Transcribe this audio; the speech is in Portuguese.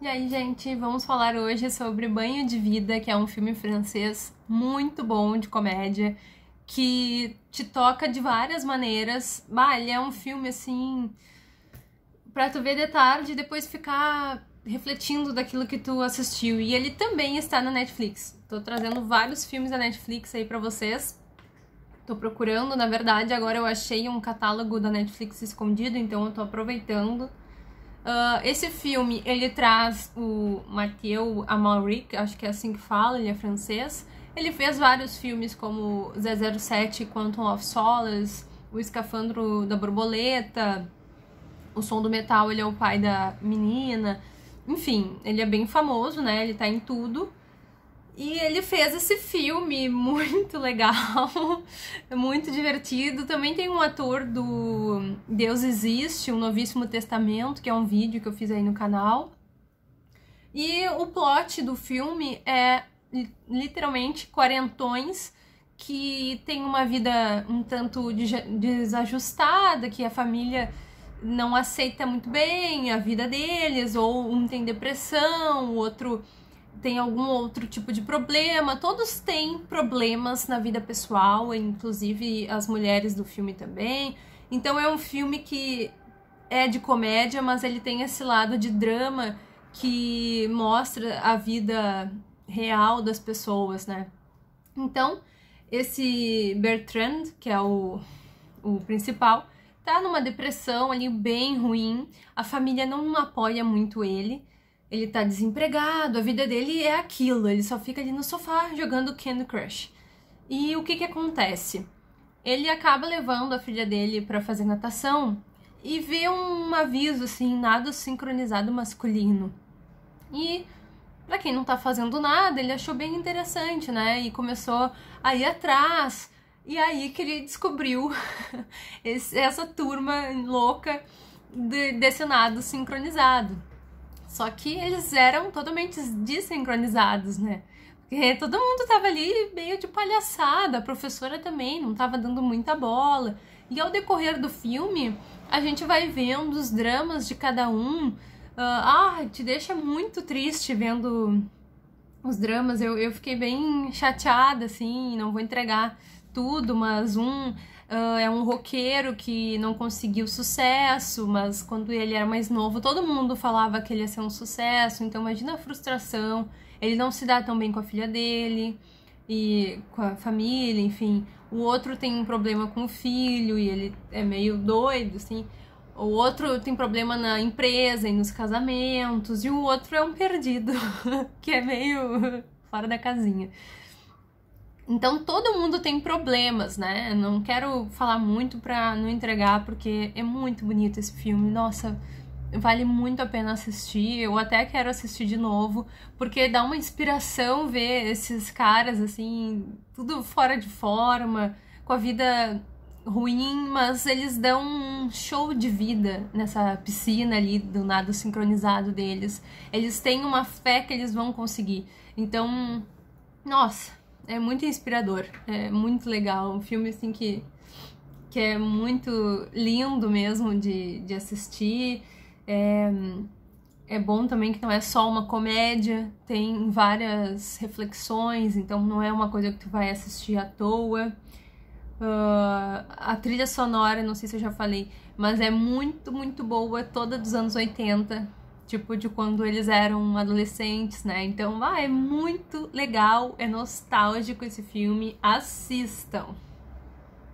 E aí, gente, vamos falar hoje sobre Banho de Vida, que é um filme francês muito bom de comédia, que te toca de várias maneiras. Bah, ele é um filme assim para tu ver de tarde e depois ficar refletindo daquilo que tu assistiu. E ele também está na Netflix. Tô trazendo vários filmes da Netflix aí para vocês. Tô procurando, na verdade, agora eu achei um catálogo da Netflix escondido, então eu tô aproveitando Uh, esse filme, ele traz o Mathieu Amalric, acho que é assim que fala, ele é francês. Ele fez vários filmes como 007, Quantum of Solace, O Escafandro da Borboleta, O Som do Metal, ele é o pai da menina. Enfim, ele é bem famoso, né? Ele tá em tudo. E ele fez esse filme muito legal, muito divertido. Também tem um ator do Deus Existe, um Novíssimo Testamento, que é um vídeo que eu fiz aí no canal. E o plot do filme é literalmente quarentões que tem uma vida um tanto desajustada, que a família não aceita muito bem a vida deles, ou um tem depressão, o outro tem algum outro tipo de problema. Todos têm problemas na vida pessoal, inclusive as mulheres do filme também. Então é um filme que é de comédia, mas ele tem esse lado de drama que mostra a vida real das pessoas, né? Então, esse Bertrand, que é o, o principal, tá numa depressão ali bem ruim, a família não apoia muito ele. Ele tá desempregado, a vida dele é aquilo, ele só fica ali no sofá jogando Candy Crush. E o que que acontece? Ele acaba levando a filha dele para fazer natação e vê um aviso assim, nado sincronizado masculino. E para quem não tá fazendo nada, ele achou bem interessante, né? E começou a ir atrás. E aí que ele descobriu esse, essa turma louca de, desse nado sincronizado. Só que eles eram totalmente desincronizados, né? Porque todo mundo tava ali meio de palhaçada, a professora também não tava dando muita bola. E ao decorrer do filme, a gente vai vendo os dramas de cada um. Uh, ah, te deixa muito triste vendo os dramas. Eu, eu fiquei bem chateada, assim, não vou entregar tudo, mas um Uh, é um roqueiro que não conseguiu sucesso, mas quando ele era mais novo, todo mundo falava que ele ia ser um sucesso. Então, imagina a frustração. Ele não se dá tão bem com a filha dele e com a família, enfim. O outro tem um problema com o filho e ele é meio doido, assim. O outro tem problema na empresa e nos casamentos, e o outro é um perdido, que é meio fora da casinha. Então todo mundo tem problemas, né? não quero falar muito pra não entregar, porque é muito bonito esse filme. Nossa, vale muito a pena assistir. Eu até quero assistir de novo, porque dá uma inspiração ver esses caras assim, tudo fora de forma, com a vida ruim, mas eles dão um show de vida nessa piscina ali do nado sincronizado deles. Eles têm uma fé que eles vão conseguir. Então, nossa, é muito inspirador, é muito legal, um filme assim que, que é muito lindo mesmo de, de assistir. É, é bom também que não é só uma comédia, tem várias reflexões, então não é uma coisa que tu vai assistir à toa. Uh, a trilha sonora, não sei se eu já falei, mas é muito, muito boa, toda dos anos 80 tipo de quando eles eram adolescentes, né? Então, ah, é muito legal, é nostálgico esse filme, assistam.